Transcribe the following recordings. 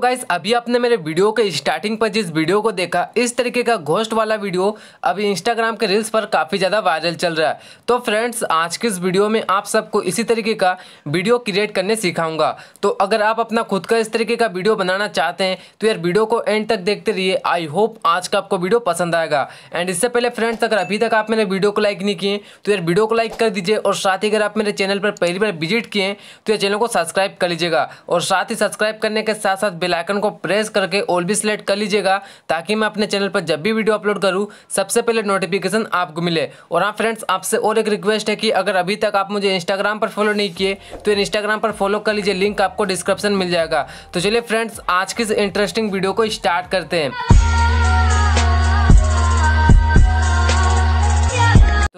guys तो अभी आपने मेरे वीडियो के स्टार्टिंग पर जिस वीडियो को देखा इस तरीके का घोस्ट वाला वीडियो अभी इंस्टाग्राम के रील्स पर काफ़ी ज़्यादा वायरल चल रहा है तो फ्रेंड्स आज के इस वीडियो में आप सबको इसी तरीके का वीडियो क्रिएट करने सिखाऊंगा तो अगर आप अपना खुद का इस तरीके का वीडियो बनाना चाहते हैं तो यार वीडियो को एंड तक देखते रहिए आई होप आज का आपको वीडियो पसंद आएगा एंड इससे पहले फ्रेंड्स अगर अभी तक आप मेरे वीडियो को लाइक नहीं किए तो यार वीडियो को लाइक कर दीजिए और साथ ही अगर आप मेरे चैनल पर पहली बार विजिट किए तो यार चैनल को सब्सक्राइब कर लीजिएगा और साथ ही सब्सक्राइब करने के साथ साथ बेल आइकन को प्रेस करके ऑल भी सिलेक्ट कर लीजिएगा ताकि मैं अपने चैनल पर जब भी वीडियो अपलोड करूँ सबसे पहले नोटिफिकेशन आपको मिले और हाँ फ्रेंड्स आपसे और एक रिक्वेस्ट है कि अगर अभी तक आप मुझे इंस्टाग्राम पर फॉलो नहीं किए तो इंस्टाग्राम पर फॉलो कर लीजिए लिंक आपको डिस्क्रिप्शन मिल जाएगा तो चलिए फ्रेंड्स आज की इस इंटरेस्टिंग वीडियो को स्टार्ट करते हैं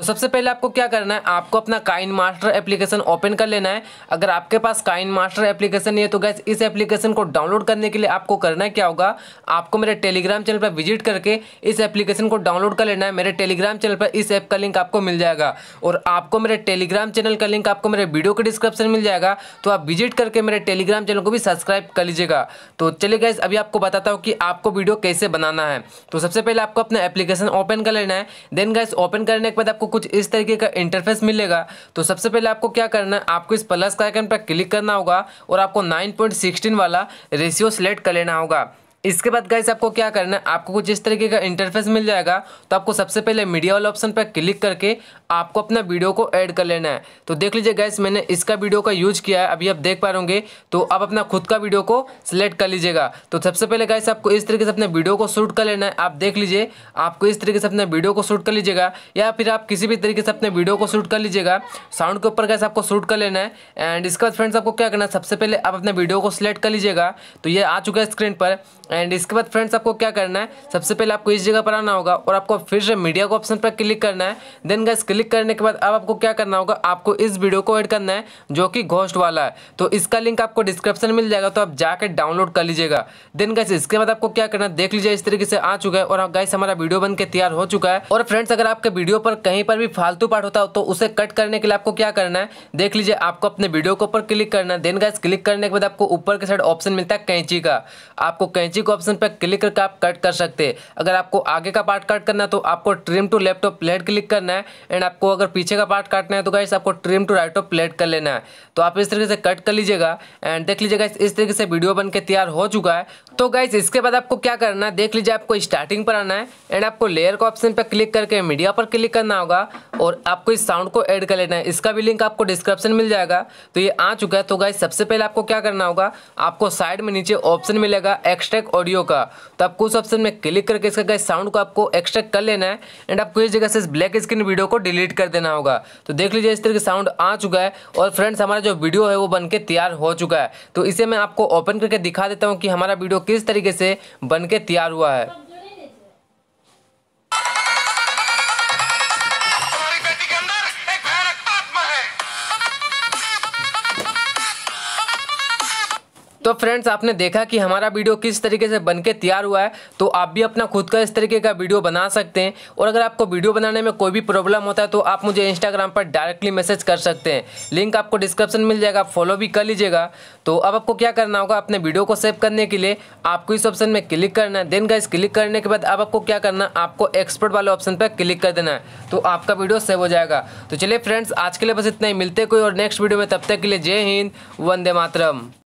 तो सबसे पहले आपको क्या करना है आपको अपना काइन मास्टर एप्लीकेशन ओपन कर लेना है अगर आपके पास काइन मास्टर एप्लीकेशन नहीं है तो गैस इस एप्लीकेशन को डाउनलोड करने के लिए आपको करना क्या होगा आपको मेरे टेलीग्राम चैनल पर विजिट करके इस एप्लीकेशन को डाउनलोड कर लेना है मेरे टेलीग्राम चैनल पर इस ऐप का लिंक आपको मिल जाएगा और आपको मेरे टेलीग्राम चैनल का लिंक आपको मेरे वीडियो के डिस्क्रिप्शन मिल जाएगा तो आप विजिट करके मेरे टेलीग्राम चैनल को भी सब्सक्राइब कर लीजिएगा तो चलिए गैस अभी आपको बताता हूँ कि आपको वीडियो कैसे बनाना है तो सबसे पहले आपको अपना एप्लीकेशन ओपन कर लेना है देन गैस ओपन करने के बाद आपको कुछ इस तरीके का इंटरफेस मिलेगा तो सबसे पहले आपको क्या करना है आपको इस प्लस का आइकन पर क्लिक करना होगा और आपको 9.16 वाला रेशियो सेलेक्ट कर लेना होगा इसके बाद गाइस आपको क्या करना है आपको कुछ इस तरीके का इंटरफेस मिल जाएगा तो आपको सबसे पहले मीडिया वाले ऑप्शन पर क्लिक करके आपको अपना वीडियो को ऐड कर लेना है तो देख लीजिए गाइस मैंने इसका वीडियो का यूज किया है अभी आप देख पा रहे तो आप अपना खुद का वीडियो को सिलेक्ट कर लीजिएगा तो सबसे पहले गाइस आपको इस तरीके से अपने वीडियो को शूट कर लेना है आप देख लीजिए आपको इस तरीके से अपने वीडियो को शूट कर लीजिएगा या फिर आप किसी भी तरीके से अपने वीडियो को शूट कर लीजिएगा साउंड के ऊपर गैस आपको शूट कर लेना है एंड इसके बाद फ्रेंड्स आपको क्या करना है सबसे पहले आप अपने वीडियो को सिलेक्ट कर लीजिएगा तो ये आ चुका है स्क्रीन पर एंड इसके बाद फ्रेंड्स आपको क्या करना है सबसे पहले आपको इस जगह पर आना होगा और आपको फिर से मीडिया को ऑप्शन पर क्लिक करना है देन गैस क्लिक करने के बाद अब आपको क्या करना होगा आपको इस वीडियो को एड करना है जो कि घोस्ट वाला है तो इसका लिंक आपको डिस्क्रिप्शन मिल जाएगा तो आप जाकर डाउनलोड कर लीजिएगा देन गैस इसके बाद आपको क्या करना है देख लीजिए इस तरीके से आ चुका है और गैस हमारा वीडियो बन के तैयार हो चुका है और फ्रेंड्स अगर आपके वीडियो पर कहीं पर भी फालतू पार्ट होता हो तो उसे कट करने के लिए आपको क्या करना है देख लीजिए आपको अपने वीडियो के ऊपर क्लिक करना है देन गैस क्लिक करने के बाद आपको ऊपर के साइड ऑप्शन मिलता है कैंची का आपको कैंची म्यूजिक ऑप्शन पर क्लिक करके आप कट कर सकते हैं अगर आपको आगे का पार्ट कट करना है तो आपको trim to left of plate click करना है एंड आपको अगर पीछे का पार्ट काटना है तो गाइस आपको trim to right of plate कर लेना है तो आप इस तरीके से कट कर लीजिएगा एंड देख लीजिएगा इस तरीके से वीडियो बन के तैयार हो चुका है तो गाइस इसके बाद आपको क्या करना है देख लीजिए आपको स्टार्टिंग पर आना है एंड आपको लेयर का ऑप्शन पर क्लिक करके मीडिया पर क्लिक करना होगा और आपको इस साउंड को ऐड कर लेना है इसका भी लिंक आपको डिस्क्रिप्शन मिल जाएगा तो ये आ चुका है तो गाइस सबसे पहले आपको क्या करना होगा आपको साइड में नीचे ऑप्शन मिलेगा एक्सट्रैक्ट ऑडियो का तो आपको उस ऑप्शन में क्लिक करके इसका गैस साउंड को आपको एक्सट्रैक्ट कर लेना है एंड आपको इस जगह से इस ब्लैक स्क्रीन वीडियो को डिलीट कर देना होगा तो देख लीजिए इस तरह के साउंड आ चुका है और फ्रेंड्स हमारा जो वीडियो है वो बन के तैयार हो चुका है तो इसे मैं आपको ओपन करके दिखा देता हूँ कि हमारा वीडियो किस तरीके से बन के तैयार हुआ है तो फ्रेंड्स आपने देखा कि हमारा वीडियो किस तरीके से बन के तैयार हुआ है तो आप भी अपना खुद का इस तरीके का वीडियो बना सकते हैं और अगर आपको वीडियो बनाने में कोई भी प्रॉब्लम होता है तो आप मुझे इंस्टाग्राम पर डायरेक्टली मैसेज कर सकते हैं लिंक आपको डिस्क्रिप्शन मिल जाएगा फॉलो भी कर लीजिएगा तो अब आपको क्या करना होगा अपने वीडियो को सेव करने के लिए आपको इस ऑप्शन में क्लिक करना है देन का क्लिक करने के बाद अब आपको क्या करना आपको एक्सपर्ट वाले ऑप्शन पर क्लिक कर देना है तो आपका वीडियो सेव हो जाएगा तो चलिए फ्रेंड्स आज के लिए बस इतना ही मिलते कोई और नेक्स्ट वीडियो में तब तक के लिए जय हिंद वंदे मातरम